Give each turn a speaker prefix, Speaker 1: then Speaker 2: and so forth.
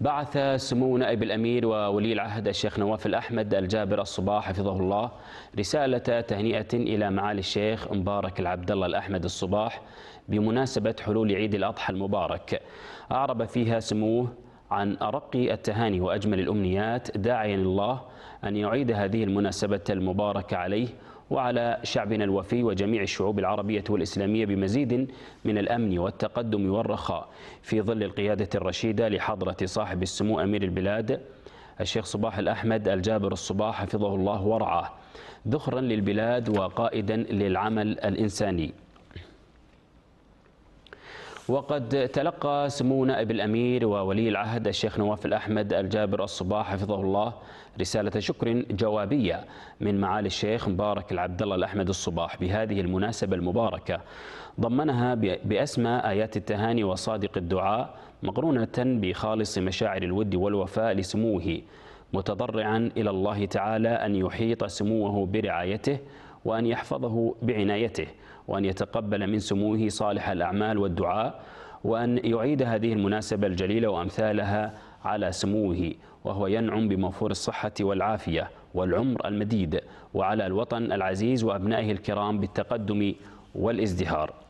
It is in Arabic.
Speaker 1: بعث سمو نائب الأمير وولي العهد الشيخ نواف الأحمد الجابر الصباح حفظه الله رسالة تهنئة إلى معالي الشيخ مبارك العبد الله الأحمد الصباح بمناسبة حلول عيد الأضحى المبارك أعرب فيها سموه عن أرق التهاني وأجمل الأمنيات داعيا الله أن يعيد هذه المناسبة المباركة عليه وعلى شعبنا الوفي وجميع الشعوب العربية والإسلامية بمزيد من الأمن والتقدم والرخاء في ظل القيادة الرشيدة لحضرة صاحب السمو أمير البلاد الشيخ صباح الأحمد الجابر الصباح حفظه الله ورعاه ذخرا للبلاد وقائدا للعمل الإنساني وقد تلقى سمو نائب الأمير وولي العهد الشيخ نواف الأحمد الجابر الصباح حفظه الله رسالة شكر جوابية من معالي الشيخ مبارك العبد الله الأحمد الصباح بهذه المناسبة المباركة ضمنها بأسمى آيات التهاني وصادق الدعاء مقرونة بخالص مشاعر الود والوفاء لسموه متضرعا إلى الله تعالى أن يحيط سموه برعايته وأن يحفظه بعنايته وأن يتقبل من سموه صالح الأعمال والدعاء وأن يعيد هذه المناسبة الجليلة وأمثالها على سموه وهو ينعم بموفور الصحة والعافية والعمر المديد وعلى الوطن العزيز وأبنائه الكرام بالتقدم والازدهار